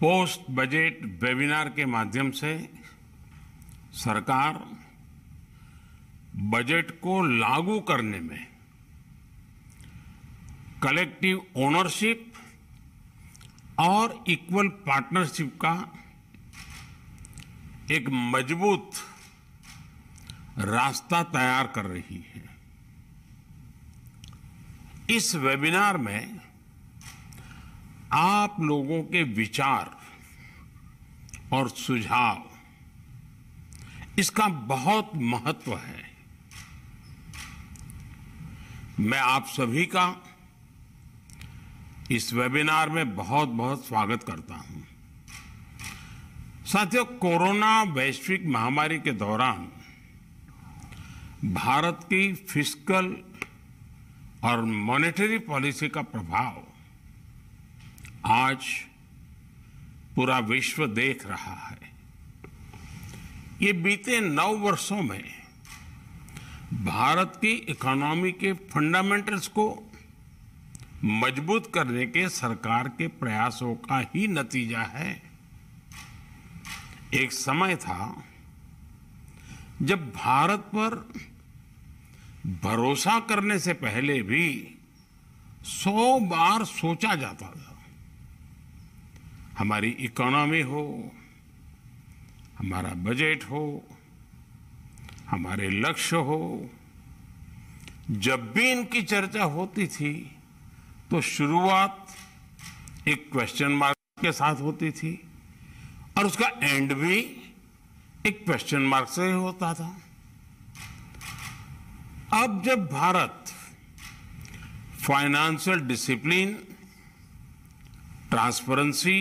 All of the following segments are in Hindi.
पोस्ट बजट वेबिनार के माध्यम से सरकार बजट को लागू करने में कलेक्टिव ओनरशिप और इक्वल पार्टनरशिप का एक मजबूत रास्ता तैयार कर रही है इस वेबिनार में आप लोगों के विचार और सुझाव इसका बहुत महत्व है मैं आप सभी का इस वेबिनार में बहुत बहुत स्वागत करता हूं साथियों कोरोना वैश्विक महामारी के दौरान भारत की फिजिकल और मॉनेटरी पॉलिसी का प्रभाव आज पूरा विश्व देख रहा है ये बीते नौ वर्षों में भारत की इकोनॉमी के फंडामेंटल्स को मजबूत करने के सरकार के प्रयासों का ही नतीजा है एक समय था जब भारत पर भरोसा करने से पहले भी सौ बार सोचा जाता था हमारी इकोनॉमी हो हमारा बजट हो हमारे लक्ष्य हो जब भी इनकी चर्चा होती थी तो शुरुआत एक क्वेश्चन मार्क के साथ होती थी और उसका एंड भी एक क्वेश्चन मार्क से होता था अब जब भारत फाइनेंशियल डिसिप्लिन ट्रांसपेरेंसी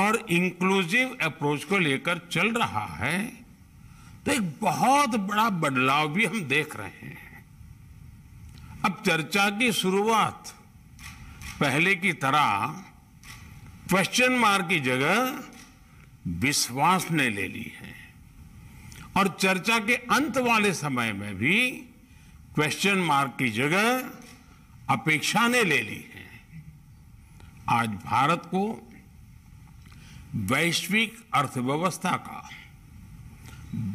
और इंक्लूसिव अप्रोच को लेकर चल रहा है तो एक बहुत बड़ा बदलाव भी हम देख रहे हैं अब चर्चा की शुरुआत पहले की तरह क्वेश्चन मार्क की जगह विश्वास ने ले ली है और चर्चा के अंत वाले समय में भी क्वेश्चन मार्क की जगह अपेक्षा ने ले ली है आज भारत को वैश्विक अर्थव्यवस्था का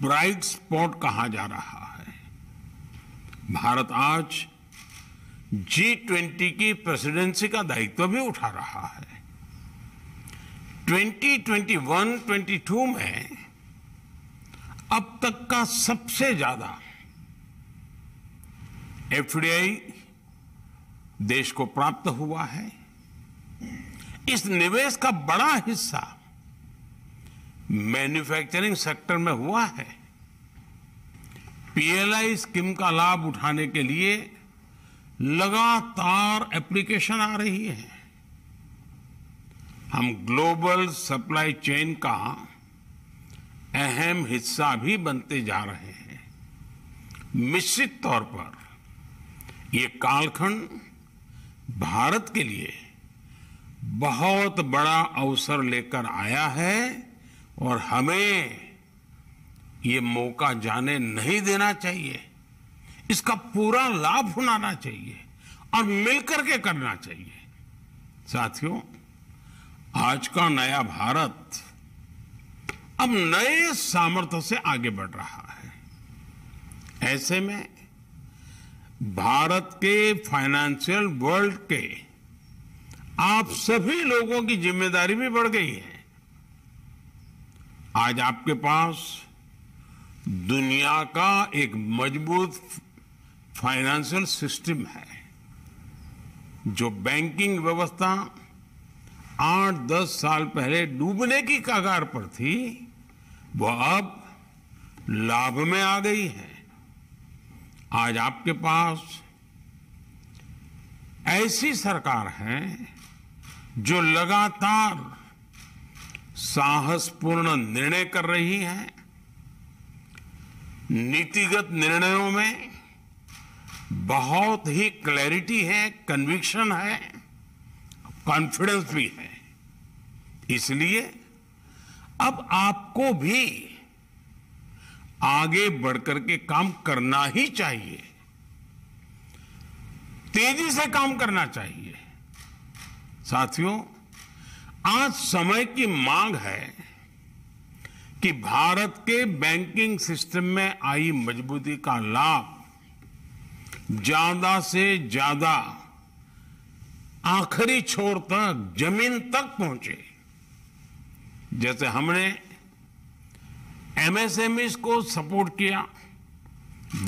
ब्राइट स्पॉट कहा जा रहा है भारत आज जी ट्वेंटी की प्रेसिडेंसी का दायित्व भी उठा रहा है 2021-22 में अब तक का सबसे ज्यादा एफडीआई देश को प्राप्त हुआ है इस निवेश का बड़ा हिस्सा मैन्युफैक्चरिंग सेक्टर में हुआ है पीएलआई स्कीम का लाभ उठाने के लिए लगातार एप्लीकेशन आ रही है हम ग्लोबल सप्लाई चेन का अहम हिस्सा भी बनते जा रहे हैं निश्चित तौर पर ये कालखंड भारत के लिए बहुत बड़ा अवसर लेकर आया है और हमें ये मौका जाने नहीं देना चाहिए इसका पूरा लाभ उठाना चाहिए और मिलकर के करना चाहिए साथियों आज का नया भारत अब नए सामर्थ्य से आगे बढ़ रहा है ऐसे में भारत के फाइनेंशियल वर्ल्ड के आप सभी लोगों की जिम्मेदारी भी बढ़ गई है आज आपके पास दुनिया का एक मजबूत फाइनेंशियल सिस्टम है जो बैंकिंग व्यवस्था आठ दस साल पहले डूबने की कगार पर थी वो अब लाभ में आ गई है आज आपके पास ऐसी सरकार है जो लगातार साहसपूर्ण निर्णय कर रही है नीतिगत निर्णयों में बहुत ही क्लैरिटी है कन्विक्शन है कॉन्फिडेंस भी है इसलिए अब आपको भी आगे बढ़कर के काम करना ही चाहिए तेजी से काम करना चाहिए साथियों आज समय की मांग है कि भारत के बैंकिंग सिस्टम में आई मजबूती का लाभ ज्यादा से ज्यादा आखिरी छोर तक जमीन तक पहुंचे जैसे हमने एमएसएमईस को सपोर्ट किया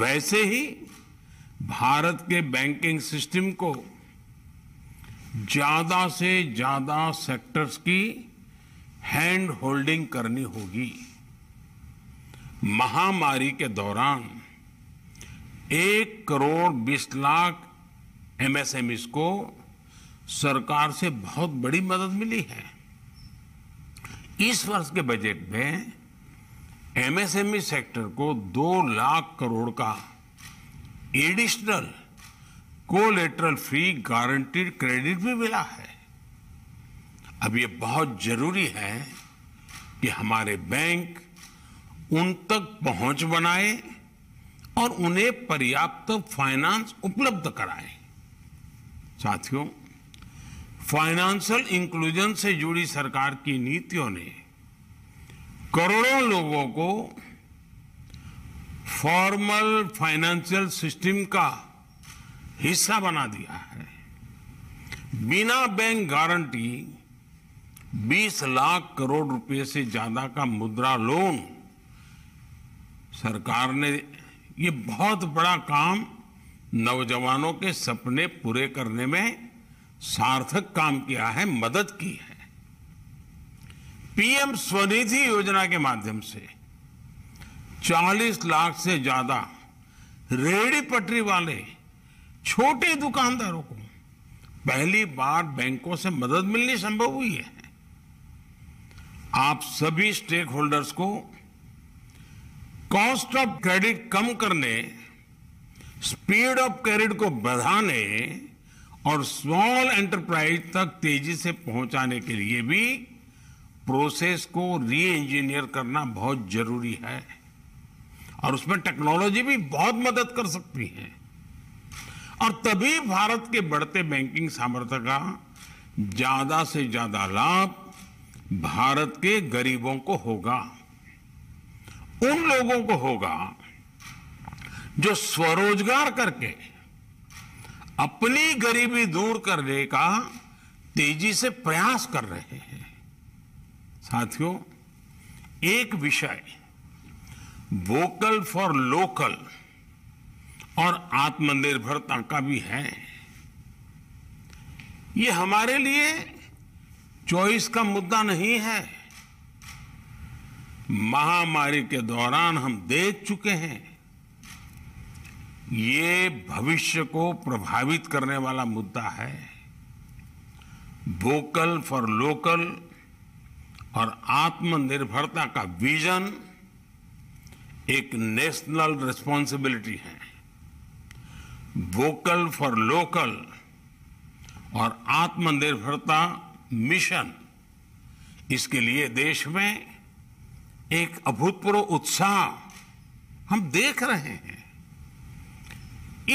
वैसे ही भारत के बैंकिंग सिस्टम को ज़्यादा से ज़्यादा सेक्टर्स की हैंड होल्डिंग करनी होगी महामारी के दौरान एक करोड़ बीस लाख एमएसएमईस को सरकार से बहुत बड़ी मदद मिली है इस वर्ष के बजट में एमएसएमई सेक्टर को दो लाख करोड़ का additional collateral free guaranteed credit भी मिला है अब ये बहुत जरूरी है कि हमारे बैंक उन तक पहुंच बनाए और उन्हें पर्याप्त फाइनेंस उपलब्ध कराए साथियों फाइनेंशियल इंक्लूजन से जुड़ी सरकार की नीतियों ने करोड़ों लोगों को फॉर्मल फाइनेंशियल सिस्टम का हिस्सा बना दिया है बिना बैंक गारंटी 20 लाख करोड़ रुपए से ज्यादा का मुद्रा लोन सरकार ने ये बहुत बड़ा काम नौजवानों के सपने पूरे करने में सार्थक काम किया है मदद की है पीएम स्वनिधि योजना के माध्यम से 40 लाख से ज्यादा रेहड़ी पटरी वाले छोटे दुकानदारों को पहली बार बैंकों से मदद मिलनी संभव हुई है आप सभी स्टेक होल्डर्स को कॉस्ट ऑफ क्रेडिट कम करने स्पीड ऑफ क्रेडिट को बढ़ाने और स्मॉल एंटरप्राइज तक तेजी से पहुंचाने के लिए भी प्रोसेस को री इंजीनियर करना बहुत जरूरी है और उसमें टेक्नोलॉजी भी बहुत मदद कर सकती है और तभी भारत के बढ़ते बैंकिंग सामर्थ्य का ज्यादा से ज्यादा लाभ भारत के गरीबों को होगा उन लोगों को होगा जो स्वरोजगार करके अपनी गरीबी दूर करने का तेजी से प्रयास कर रहे हैं साथियों एक विषय वोकल फॉर लोकल और आत्मनिर्भरता का भी है ये हमारे लिए चॉइस का मुद्दा नहीं है महामारी के दौरान हम देख चुके हैं ये भविष्य को प्रभावित करने वाला मुद्दा है वोकल फॉर लोकल और आत्मनिर्भरता का विजन एक नेशनल रिस्पॉन्सिबिलिटी है वोकल फॉर लोकल और आत्मनिर्भरता मिशन इसके लिए देश में एक अभूतपूर्व उत्साह हम देख रहे हैं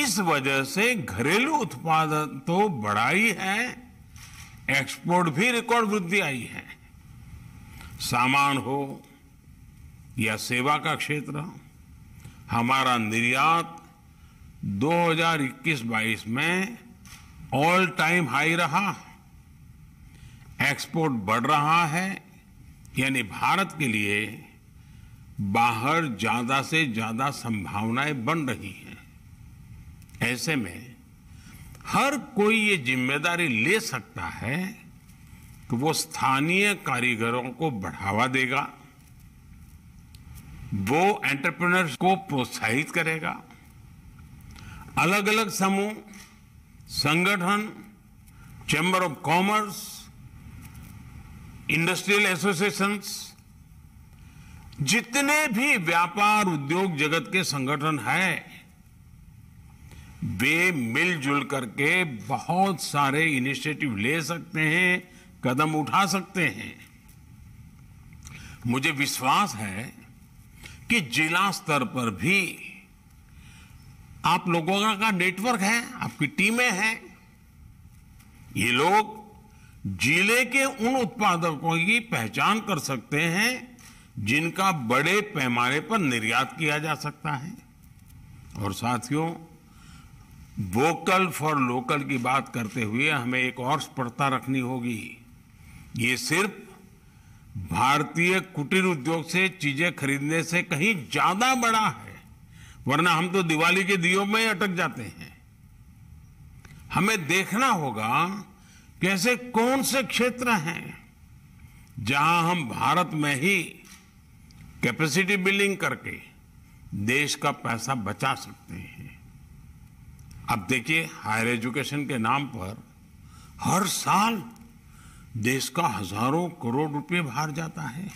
इस वजह से घरेलू उत्पादन तो बढ़ा ही है एक्सपोर्ट भी रिकॉर्ड वृद्धि आई है सामान हो या सेवा का क्षेत्र हमारा निर्यात 2021-22 में ऑल टाइम हाई रहा एक्सपोर्ट बढ़ रहा है यानी भारत के लिए बाहर ज्यादा से ज्यादा संभावनाएं बन रही हैं ऐसे में हर कोई ये जिम्मेदारी ले सकता है कि वो स्थानीय कारीगरों को बढ़ावा देगा वो एंटरप्रेनर्स को प्रोत्साहित करेगा अलग अलग समूह संगठन chamber of commerce industrial associations जितने भी व्यापार उद्योग जगत के संगठन हैं वे मिलजुल करके बहुत सारे इनिशिएटिव ले सकते हैं कदम उठा सकते हैं मुझे विश्वास है कि जिला स्तर पर भी आप लोगों का नेटवर्क है आपकी टीमें हैं ये लोग जिले के उन उत्पादकों की पहचान कर सकते हैं जिनका बड़े पैमाने पर निर्यात किया जा सकता है और साथियों वोकल फॉर लोकल की बात करते हुए हमें एक और स्पर्धा रखनी होगी ये सिर्फ भारतीय कुटीर उद्योग से चीजें खरीदने से कहीं ज्यादा बड़ा है वरना हम तो दिवाली के दियो में ही अटक जाते हैं हमें देखना होगा कैसे कौन से क्षेत्र हैं जहां हम भारत में ही कैपेसिटी बिल्डिंग करके देश का पैसा बचा सकते हैं अब देखिए हायर एजुकेशन के नाम पर हर साल देश का हजारों करोड़ रुपए बाहर जाता है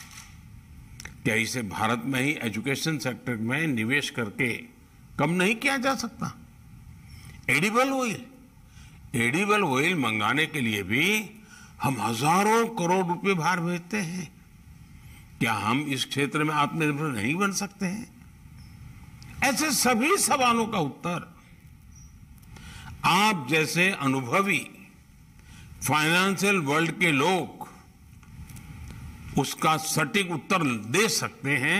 क्या इसे भारत में ही एजुकेशन सेक्टर में निवेश करके कम नहीं किया जा सकता एडिबल ऑयल एडिबल ऑयल मंगाने के लिए भी हम हजारों करोड़ रुपए बाहर भेजते हैं क्या हम इस क्षेत्र में आत्मनिर्भर नहीं बन सकते हैं ऐसे सभी सवालों का उत्तर आप जैसे अनुभवी फाइनेंशियल वर्ल्ड के लोग उसका सटीक उत्तर दे सकते हैं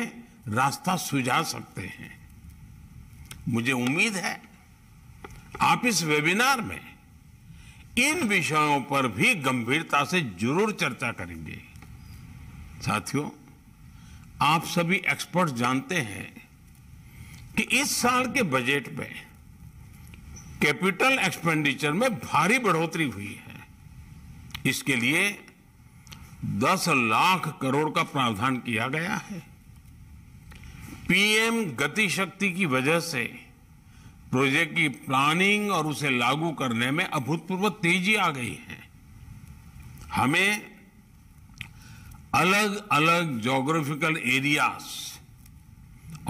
रास्ता सुझा सकते हैं मुझे उम्मीद है आप इस वेबिनार में इन विषयों पर भी गंभीरता से जरूर चर्चा करेंगे साथियों आप सभी एक्सपर्ट जानते हैं कि इस साल के बजट में कैपिटल एक्सपेंडिचर में भारी बढ़ोतरी हुई है इसके लिए दस लाख करोड़ का प्रावधान किया गया है पीएम गतिशक्ति की वजह से प्रोजेक्ट की प्लानिंग और उसे लागू करने में अभूतपूर्व तेजी आ गई है हमें अलग अलग जोग्राफिकल एरियाज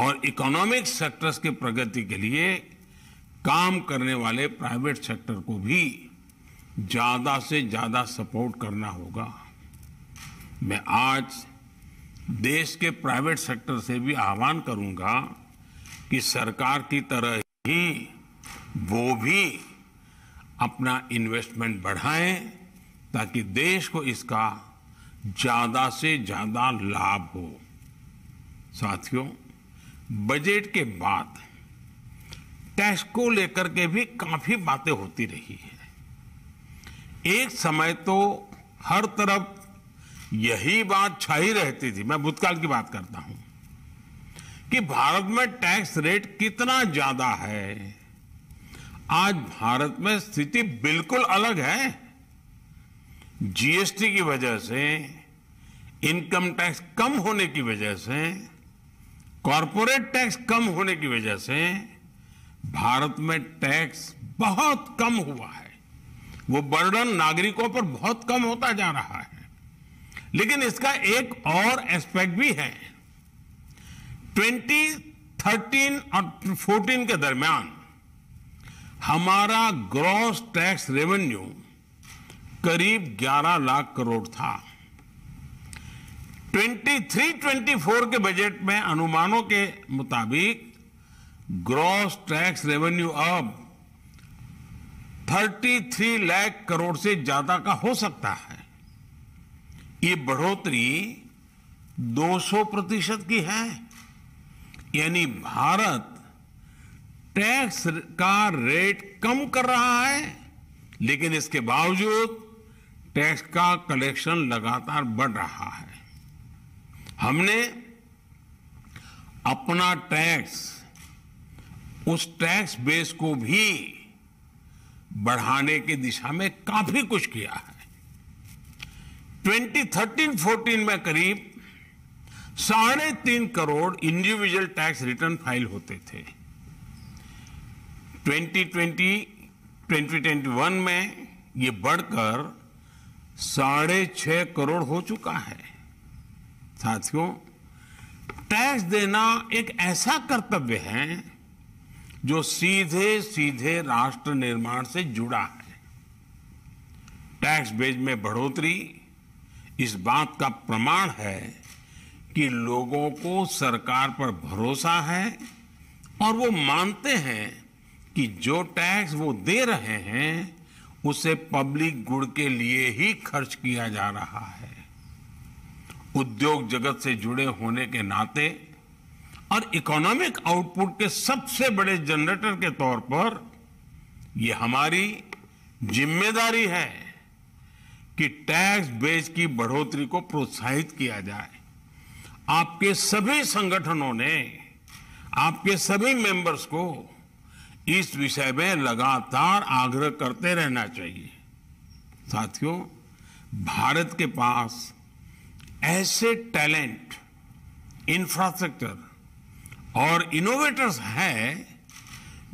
और इकोनॉमिक सेक्टर्स के प्रगति के लिए काम करने वाले प्राइवेट सेक्टर को भी ज़्यादा से ज़्यादा सपोर्ट करना होगा मैं आज देश के प्राइवेट सेक्टर से भी आह्वान करूंगा कि सरकार की तरह ही वो भी अपना इन्वेस्टमेंट बढ़ाएं ताकि देश को इसका ज़्यादा से ज़्यादा लाभ हो साथियों बजट के बाद टैक्स को लेकर के भी काफ़ी बातें होती रही है एक समय तो हर तरफ यही बात छाई रहती थी मैं भूतकाल की बात करता हूं कि भारत में टैक्स रेट कितना ज्यादा है आज भारत में स्थिति बिल्कुल अलग है जीएसटी की वजह से इनकम टैक्स कम होने की वजह से कॉरपोरेट टैक्स कम होने की वजह से भारत में टैक्स बहुत कम हुआ है वो बर्डन नागरिकों पर बहुत कम होता जा रहा है लेकिन इसका एक और एस्पेक्ट भी है 2013 और 14 के दरमियान हमारा ग्रॉस टैक्स रेवेन्यू करीब 11 लाख करोड़ था 23-24 के बजट में अनुमानों के मुताबिक ग्रॉस टैक्स रेवेन्यू अब 33 लाख करोड़ से ज्यादा का हो सकता है ये बढ़ोतरी 200 प्रतिशत की है यानी भारत टैक्स का रेट कम कर रहा है लेकिन इसके बावजूद टैक्स का कलेक्शन लगातार बढ़ रहा है हमने अपना टैक्स उस टैक्स बेस को भी बढ़ाने की दिशा में काफी कुछ किया है 2013-14 में करीब साढ़े तीन crore individual tax return file होते थे 2020 2021 में ये बढ़कर साढ़े छह करोड़ हो चुका है साथियों टैक्स देना एक ऐसा कर्तव्य है जो सीधे सीधे राष्ट्र निर्माण से जुड़ा है टैक्स बेज में बढ़ोतरी इस बात का प्रमाण है कि लोगों को सरकार पर भरोसा है और वो मानते हैं कि जो टैक्स वो दे रहे हैं उसे पब्लिक गुड के लिए ही खर्च किया जा रहा है उद्योग जगत से जुड़े होने के नाते और इकोनॉमिक आउटपुट के सबसे बड़े जनरेटर के तौर पर ये हमारी जिम्मेदारी है कि टैक्स बेस की बढ़ोतरी को प्रोत्साहित किया जाए आपके सभी संगठनों ने आपके सभी मेंबर्स को इस विषय में लगातार आग्रह करते रहना चाहिए साथियों भारत के पास ऐसे टैलेंट इंफ्रास्ट्रक्चर और इनोवेटर्स हैं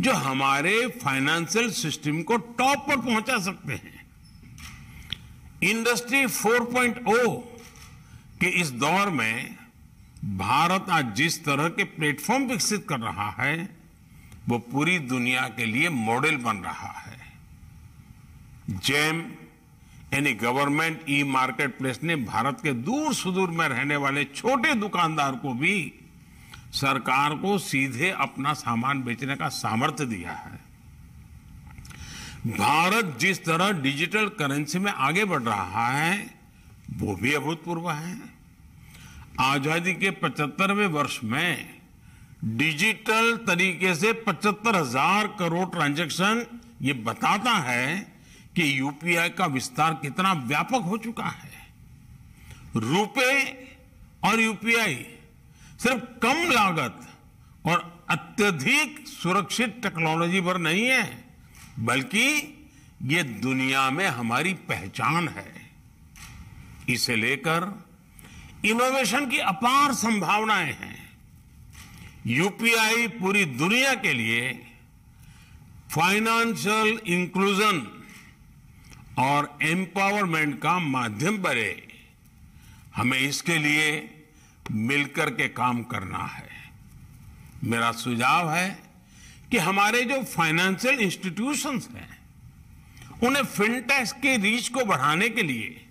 जो हमारे फाइनेंशियल सिस्टम को टॉप पर पहुंचा सकते हैं इंडस्ट्री 4.0 के इस दौर में भारत आज जिस तरह के प्लेटफॉर्म विकसित कर रहा है वो पूरी दुनिया के लिए मॉडल बन रहा है जैम यानी गवर्नमेंट ई मार्केट प्लेस ने भारत के दूर सुदूर में रहने वाले छोटे दुकानदार को भी सरकार को सीधे अपना सामान बेचने का सामर्थ्य दिया है भारत जिस तरह डिजिटल करेंसी में आगे बढ़ रहा है वो भी अभूतपूर्व है आज़ादी के 75वें वर्ष में डिजिटल तरीके से पचहत्तर हजार करोड़ ट्रांजैक्शन ये बताता है कि यूपीआई का विस्तार कितना व्यापक हो चुका है रुपए और यूपीआई सिर्फ कम लागत और अत्यधिक सुरक्षित टेक्नोलॉजी पर नहीं है बल्कि ये दुनिया में हमारी पहचान है इसे लेकर इनोवेशन की अपार संभावनाएं हैं यूपीआई पूरी दुनिया के लिए फाइनेंशियल इंक्लूजन और एम्पावरमेंट का माध्यम बने हमें इसके लिए मिलकर के काम करना है मेरा सुझाव है कि हमारे जो फाइनेंशियल इंस्टीट्यूशंस हैं उन्हें फिनटेक्स के रीच को बढ़ाने के लिए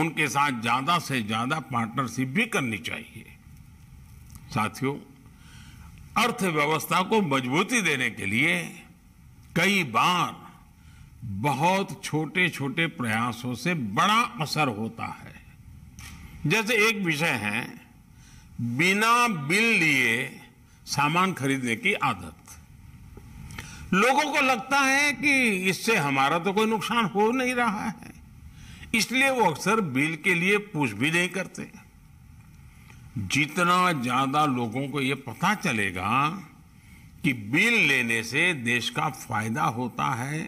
उनके साथ ज्यादा से ज्यादा पार्टनरशिप भी करनी चाहिए साथियों अर्थव्यवस्था को मजबूती देने के लिए कई बार बहुत छोटे छोटे प्रयासों से बड़ा असर होता है जैसे एक विषय है बिना बिल लिए सामान खरीदने की आदत लोगों को लगता है कि इससे हमारा तो कोई नुकसान हो नहीं रहा है इसलिए वो अक्सर बिल के लिए पूछ भी नहीं करते जितना ज्यादा लोगों को ये पता चलेगा कि बिल लेने से देश का फायदा होता है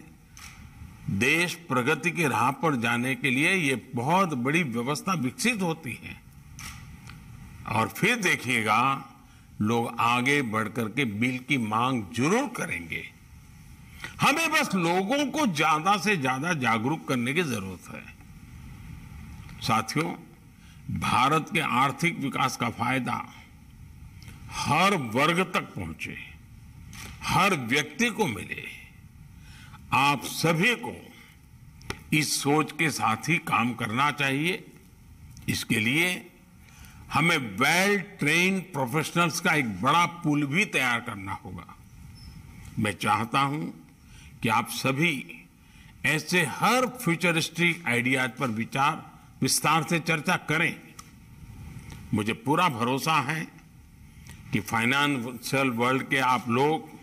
देश प्रगति की राह पर जाने के लिए ये बहुत बड़ी व्यवस्था विकसित होती है और फिर देखिएगा लोग आगे बढ़कर के बिल की मांग जरूर करेंगे हमें बस लोगों को ज्यादा से ज्यादा जागरूक करने की जरूरत है साथियों भारत के आर्थिक विकास का फायदा हर वर्ग तक पहुंचे हर व्यक्ति को मिले आप सभी को इस सोच के साथ ही काम करना चाहिए इसके लिए हमें वेल ट्रेन प्रोफेशनल्स का एक बड़ा पुल भी तैयार करना होगा मैं चाहता हूं कि आप सभी ऐसे हर फ्यूचरिस्टिक आइडियाज पर विचार विस्तार से चर्चा करें मुझे पूरा भरोसा है कि फाइनेंशियल वर्ल्ड के आप लोग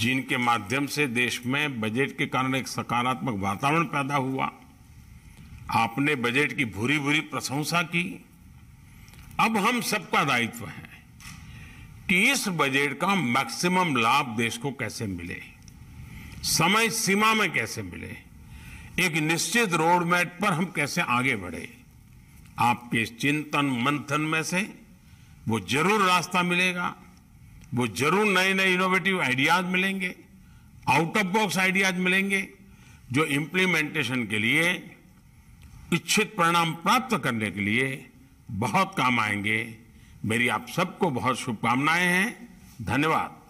जिनके माध्यम से देश में बजट के कारण एक सकारात्मक वातावरण पैदा हुआ आपने बजट की भूरी भूरी प्रशंसा की अब हम सबका दायित्व है कि इस बजट का मैक्सिमम लाभ देश को कैसे मिले समय सीमा में कैसे मिले एक निश्चित रोड मैप पर हम कैसे आगे बढ़े आपके चिंतन मंथन में से वो जरूर रास्ता मिलेगा वो जरूर नए नए इनोवेटिव आइडियाज मिलेंगे आउट ऑफ बॉक्स आइडियाज मिलेंगे जो इम्प्लीमेंटेशन के लिए इच्छित परिणाम प्राप्त करने के लिए बहुत काम आएंगे मेरी आप सबको बहुत शुभकामनाएं हैं धन्यवाद